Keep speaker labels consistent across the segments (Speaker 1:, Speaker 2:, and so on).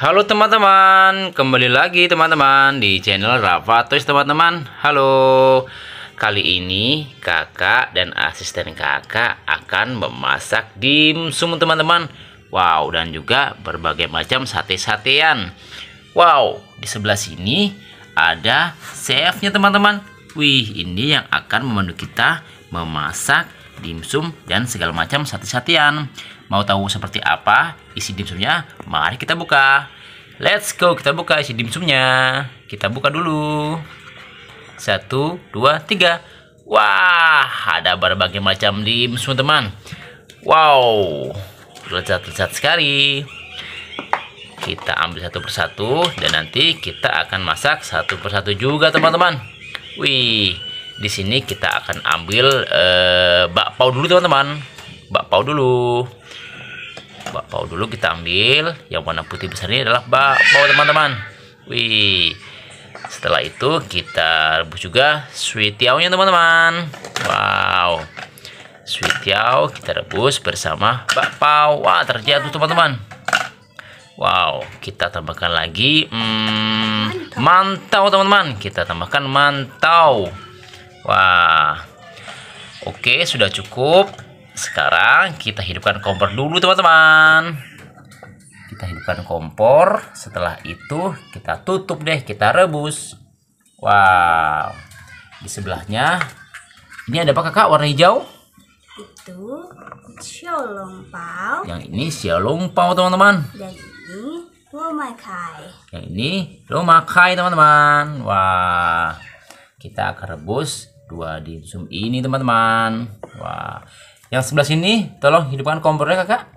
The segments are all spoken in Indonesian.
Speaker 1: Halo teman-teman, kembali lagi teman-teman di channel Rafa Toys teman-teman Halo, kali ini kakak dan asisten kakak akan memasak dimsum teman-teman Wow, dan juga berbagai macam sate-satean Wow, di sebelah sini ada chefnya teman-teman Wih, ini yang akan membantu kita memasak dimsum dan segala macam sate-satean Mau tahu seperti apa isi dimsumnya? Mari kita buka. Let's go, kita buka isi dimsumnya. Kita buka dulu. Satu, dua, tiga. Wah, ada berbagai macam dimsum teman. Wow, lezat-lezat sekali. Kita ambil satu persatu dan nanti kita akan masak satu persatu juga teman-teman. Wih, di sini kita akan ambil uh, bakpao dulu teman-teman. Bakpao dulu bakpao dulu kita ambil yang warna putih besar ini adalah bakpao teman-teman wih setelah itu kita rebus juga sweet yaunya teman-teman wow sweet tiau kita rebus bersama bakpao wah terjatuh teman-teman wow kita tambahkan lagi hmm, mantau teman-teman kita tambahkan mantau wah oke sudah cukup sekarang kita hidupkan kompor dulu teman-teman kita hidupkan kompor setelah itu kita tutup deh kita rebus wow di sebelahnya ini ada apa kakak warna hijau itu xiaolongbao yang ini xiaolongbao teman-teman dan ini lomakai yang ini lomakai teman-teman wah kita akan rebus dua dimsum ini teman-teman wah yang sebelah sini, tolong hidupkan kompornya kakak.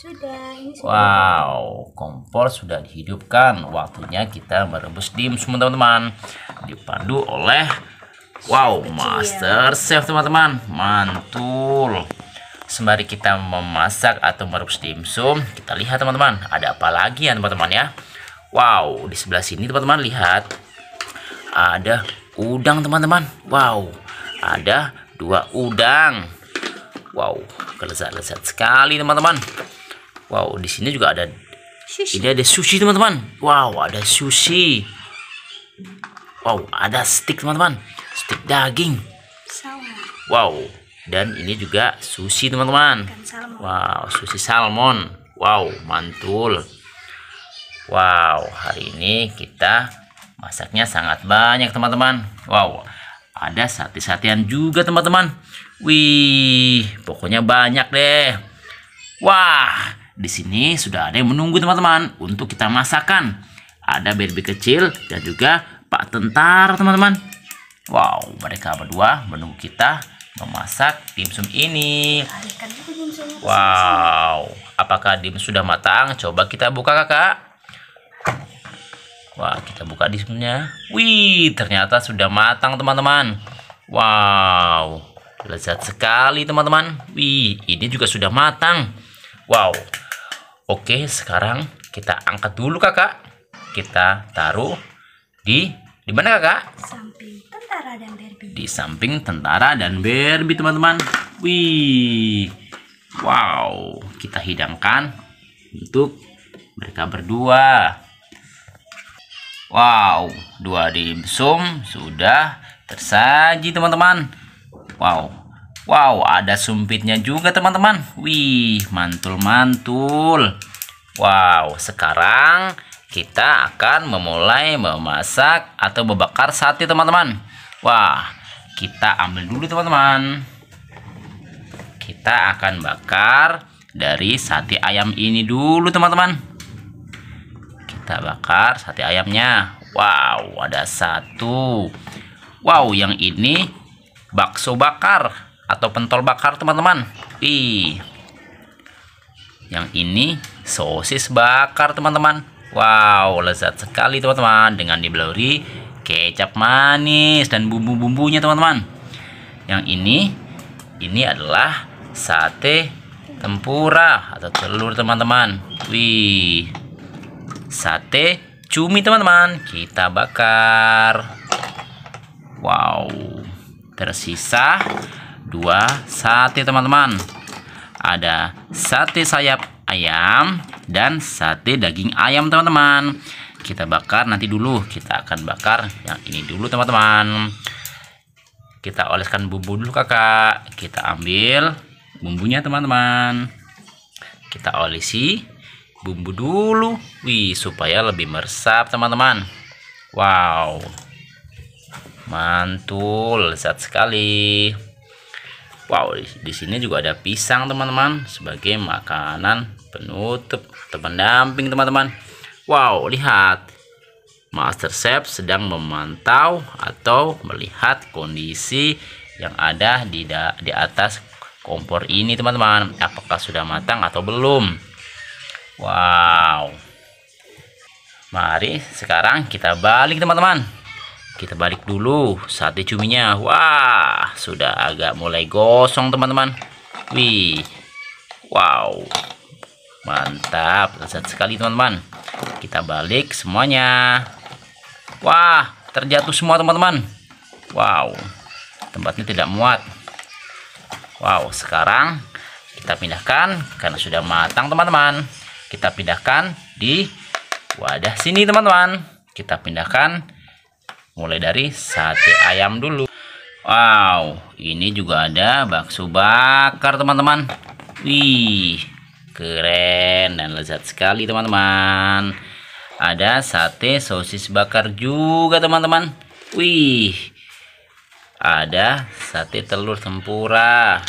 Speaker 1: Sudah. Ini sudah wow, kompor sudah dihidupkan. Waktunya kita merebus dim semua teman-teman. Dipandu oleh Wow, Kecil. master chef teman-teman. Mantul. Sembari kita memasak atau merebus dimsum, kita lihat teman-teman, ada apa lagi ya teman-teman ya. Wow, di sebelah sini teman-teman lihat ada udang teman-teman. Wow, ada dua udang Wow, kelezat-lezat sekali teman-teman. Wow, di sini juga ada sushi. Ini ada sushi teman-teman. Wow, ada sushi. Wow, ada stick teman-teman. Stick daging. Wow, dan ini juga sushi teman-teman. Wow, sushi salmon. Wow, mantul. Wow, hari ini kita masaknya sangat banyak teman-teman. Wow, ada sate-satean juga teman-teman. Wih, pokoknya banyak deh. Wah, di sini sudah ada yang menunggu teman-teman untuk kita masakan. Ada baby kecil dan juga Pak Tentara teman-teman. Wow, mereka berdua menunggu kita memasak dimsum ini. Wow, apakah dimsum sudah matang? Coba kita buka kakak. Wah, kita buka dimsumnya. Wih, ternyata sudah matang teman-teman. Wow. Lezat sekali teman-teman. Wih, ini juga sudah matang. Wow. Oke, sekarang kita angkat dulu kakak. Kita taruh di di mana kakak? Samping tentara dan berbi. Di samping tentara dan berbi teman-teman. Wih. Wow. Kita hidangkan untuk mereka berdua. Wow, dua dimsum sudah tersaji teman-teman. Wow. Wow, ada sumpitnya juga teman-teman. Wih, mantul-mantul. Wow, sekarang kita akan memulai memasak atau membakar sate teman-teman. Wah, kita ambil dulu teman-teman. Kita akan bakar dari sate ayam ini dulu teman-teman. Kita bakar sate ayamnya. Wow, ada satu. Wow, yang ini bakso bakar atau pentol bakar teman-teman ih yang ini sosis bakar teman-teman wow lezat sekali teman-teman dengan dibeluri kecap manis dan bumbu-bumbunya teman-teman yang ini ini adalah sate tempura atau telur teman-teman wih sate cumi teman-teman kita bakar wow Tersisa dua sate teman-teman. Ada sate sayap ayam dan sate daging ayam teman-teman. Kita bakar nanti dulu. Kita akan bakar yang ini dulu teman-teman. Kita oleskan bumbu dulu kakak. Kita ambil bumbunya teman-teman. Kita olesi bumbu dulu. Wih supaya lebih meresap teman-teman. Wow mantul lezat sekali wow di sini juga ada pisang teman-teman sebagai makanan penutup atau pendamping teman-teman wow lihat master chef sedang memantau atau melihat kondisi yang ada di da di atas kompor ini teman-teman apakah sudah matang atau belum wow mari sekarang kita balik teman-teman kita balik dulu sate cuminya wah sudah agak mulai gosong teman-teman wih wow mantap lezat sekali teman-teman kita balik semuanya wah terjatuh semua teman-teman wow tempatnya tidak muat wow sekarang kita pindahkan karena sudah matang teman-teman kita pindahkan di wadah sini teman-teman kita pindahkan mulai dari sate ayam dulu Wow ini juga ada bakso bakar teman-teman Wih keren dan lezat sekali teman-teman ada sate sosis bakar juga teman-teman Wih ada sate telur tempura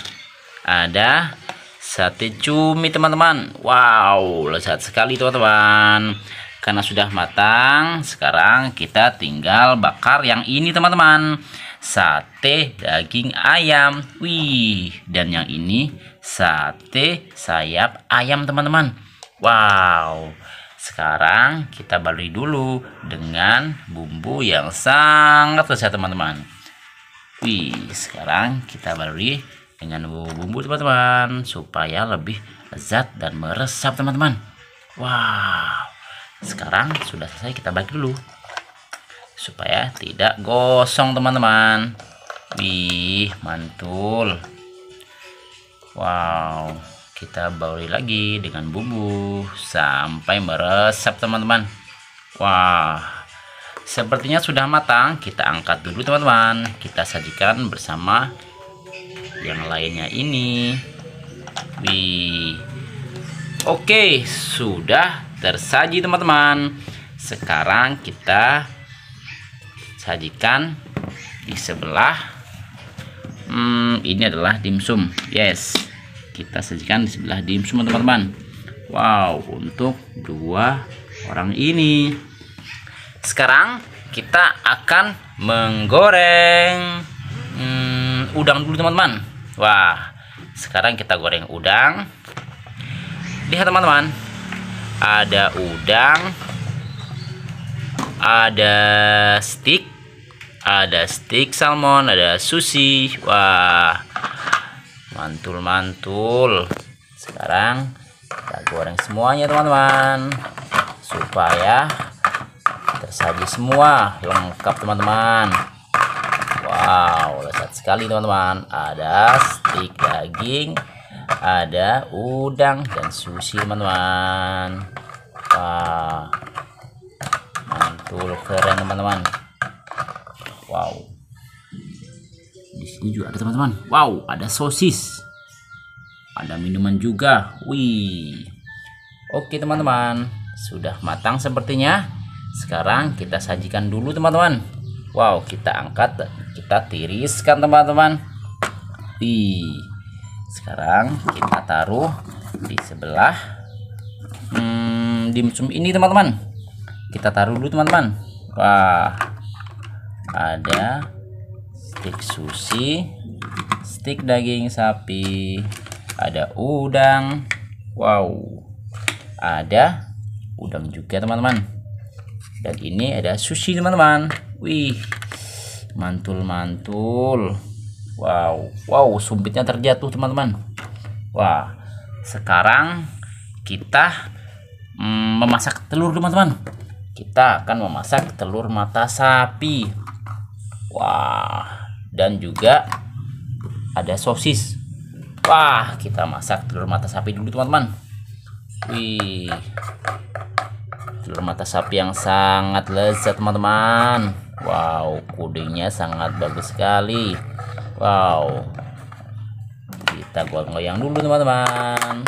Speaker 1: ada sate cumi teman-teman Wow lezat sekali teman-teman karena sudah matang sekarang kita tinggal bakar yang ini teman-teman sate daging ayam wih dan yang ini sate sayap ayam teman-teman wow sekarang kita baluri dulu dengan bumbu yang sangat lezat teman-teman wih sekarang kita baluri dengan bumbu teman-teman supaya lebih lezat dan meresap teman-teman wow sekarang sudah selesai kita balik dulu supaya tidak gosong teman-teman wih mantul wow kita bauri lagi dengan bumbu sampai meresap teman-teman wah sepertinya sudah matang kita angkat dulu teman-teman kita sajikan bersama yang lainnya ini wih oke sudah tersaji teman-teman sekarang kita sajikan di sebelah hmm, ini adalah dimsum yes kita sajikan di sebelah dimsum teman-teman wow untuk dua orang ini sekarang kita akan menggoreng hmm, udang dulu teman-teman wah sekarang kita goreng udang lihat teman-teman ada udang ada stick ada stick salmon ada sushi wah mantul mantul sekarang kita goreng semuanya teman-teman supaya tersaji semua lengkap teman-teman wow lezat sekali teman-teman ada stick daging ada udang dan sushi teman-teman wah mantul keren teman-teman wow di sini juga ada teman-teman wow ada sosis ada minuman juga wih oke teman-teman sudah matang sepertinya sekarang kita sajikan dulu teman-teman wow kita angkat kita tiriskan teman-teman wih sekarang kita taruh di sebelah hmm, dimsum ini teman-teman kita taruh dulu teman-teman wah ada stik sushi stik daging sapi ada udang wow ada udang juga teman-teman dan ini ada sushi teman-teman wih mantul mantul Wow, wow, sumpitnya terjatuh teman-teman. Wah, sekarang kita mm, memasak telur teman-teman. Kita akan memasak telur mata sapi. Wah, dan juga ada sosis. Wah, kita masak telur mata sapi dulu teman-teman. Wih, telur mata sapi yang sangat lezat teman-teman. Wow, kudingnya sangat bagus sekali Wow. Kita goyang-goyang dulu teman-teman.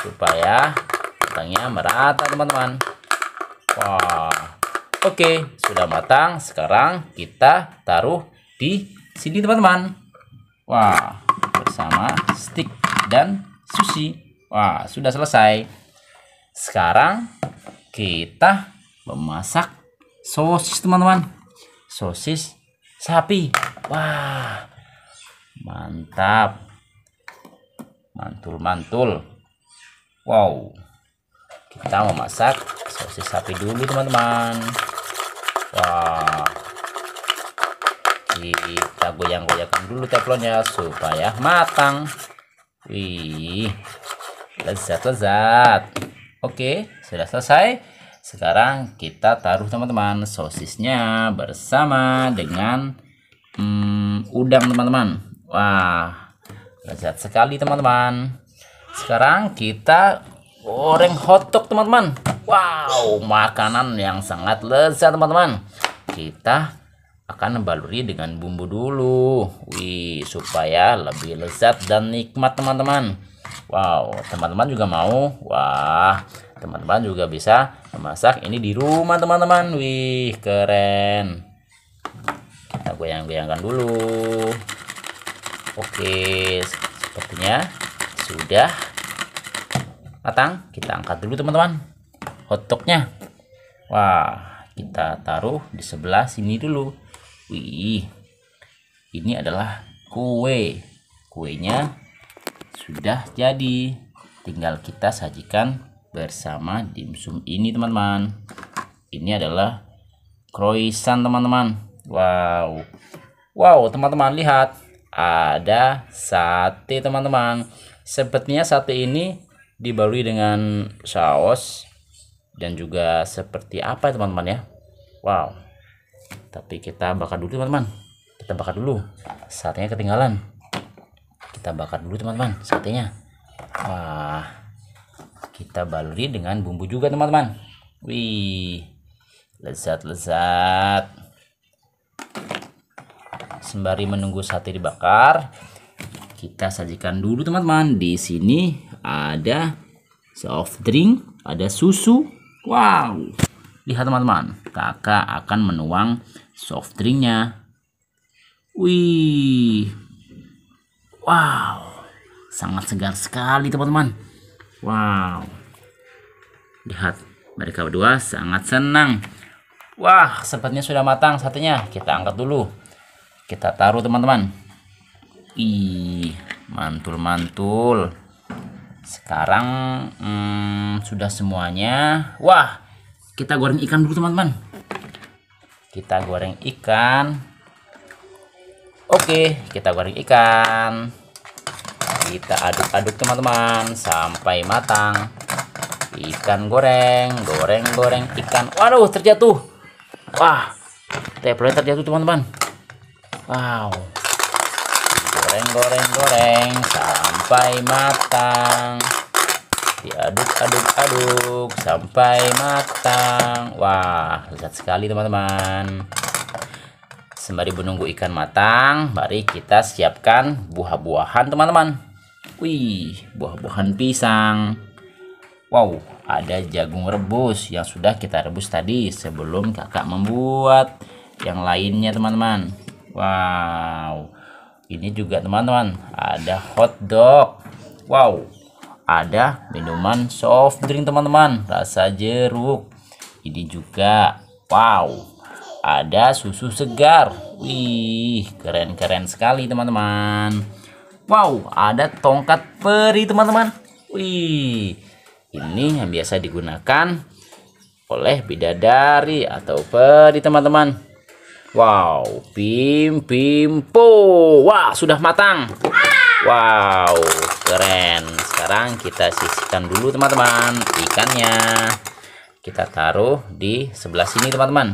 Speaker 1: Supaya matangnya merata teman-teman. Wah. Wow. Oke, sudah matang. Sekarang kita taruh di sini teman-teman. Wah, bersama stick dan sushi. Wah, sudah selesai. Sekarang kita memasak sosis teman-teman. Sosis sapi wah mantap mantul mantul wow kita mau masak sosis sapi dulu teman-teman wah kita goyang-goyangkan dulu teflonnya supaya matang wih lezat-lezat oke sudah selesai sekarang kita taruh teman-teman sosisnya bersama dengan hmm, udang teman-teman wah lezat sekali teman-teman sekarang kita goreng hotdog teman-teman wow makanan yang sangat lezat teman-teman kita akan baluri dengan bumbu dulu wih supaya lebih lezat dan nikmat teman-teman wow teman-teman juga mau wah teman-teman juga bisa memasak ini di rumah teman-teman wih keren gue yang goyangkan dulu oke sepertinya sudah matang kita angkat dulu teman-teman hotdognya wah kita taruh di sebelah sini dulu wih ini adalah kue kuenya sudah jadi tinggal kita sajikan bersama dimsum ini teman-teman ini adalah croissant teman-teman Wow. Wow, teman-teman lihat ada sate teman-teman. Sepertinya sate ini dibalui dengan saus dan juga seperti apa teman-teman ya. Wow. Tapi kita bakar dulu teman-teman. Kita bakar dulu. Satenya ketinggalan. Kita bakar dulu teman-teman satenya. Wah. Kita baluri dengan bumbu juga teman-teman. Wih. Lezat-lezat sembari menunggu sate dibakar kita sajikan dulu teman-teman di sini ada soft drink ada susu wow lihat teman-teman kakak akan menuang soft drinknya wih wow sangat segar sekali teman-teman wow lihat mereka berdua sangat senang wah sepertinya sudah matang satenya kita angkat dulu kita taruh teman-teman ih mantul-mantul sekarang hmm, sudah semuanya wah kita goreng ikan dulu teman-teman kita goreng ikan oke kita goreng ikan kita aduk-aduk teman-teman sampai matang ikan goreng goreng-goreng ikan waduh terjatuh wah teplonya terjatuh teman-teman Wow. Goreng, goreng, goreng sampai matang. Diaduk-aduk-aduk sampai matang. Wah, lezat sekali teman-teman. Sembari menunggu ikan matang, mari kita siapkan buah-buahan teman-teman. Wih, buah-buahan pisang. Wow, ada jagung rebus yang sudah kita rebus tadi sebelum kakak membuat yang lainnya teman-teman. Wow. Ini juga teman-teman ada hot dog. Wow. Ada minuman soft drink teman-teman rasa jeruk. Ini juga wow. Ada susu segar. Wih, keren-keren sekali teman-teman. Wow, ada tongkat peri teman-teman. Wih. Ini yang biasa digunakan oleh bidadari atau peri teman-teman Wow, pim pim po. Wah, sudah matang. Wow, keren. Sekarang kita sisihkan dulu teman-teman ikannya. Kita taruh di sebelah sini teman-teman.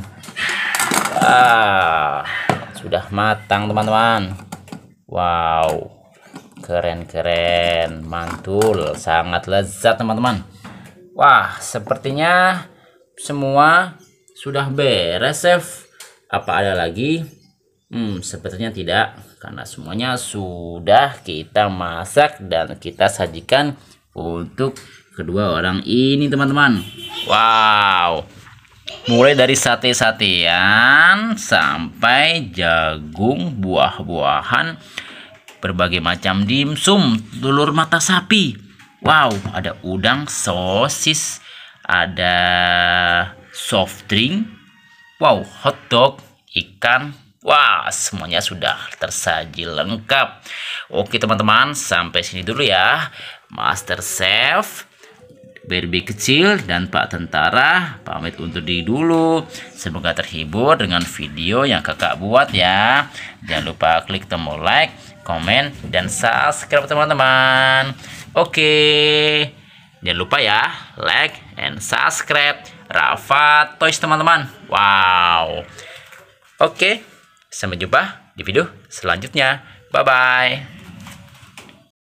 Speaker 1: Wah, sudah matang teman-teman. Wow, keren-keren, mantul, sangat lezat teman-teman. Wah, sepertinya semua sudah beres, chef. Apa ada lagi? Hmm, sepertinya tidak karena semuanya sudah kita masak dan kita sajikan untuk kedua orang ini teman-teman. Wow. Mulai dari sate-satean sampai jagung, buah-buahan, berbagai macam dimsum, telur mata sapi. Wow, ada udang, sosis, ada soft drink, Wow, hotdog, ikan, wah semuanya sudah tersaji lengkap. Oke teman-teman, sampai sini dulu ya. Master Chef Barbie kecil dan Pak Tentara pamit untuk di dulu. Semoga terhibur dengan video yang kakak buat ya. Jangan lupa klik tombol like, komen, dan subscribe teman-teman. Oke, jangan lupa ya like and subscribe Rafa Toys teman-teman. Wow. Oke, sampai jumpa di video selanjutnya. Bye-bye.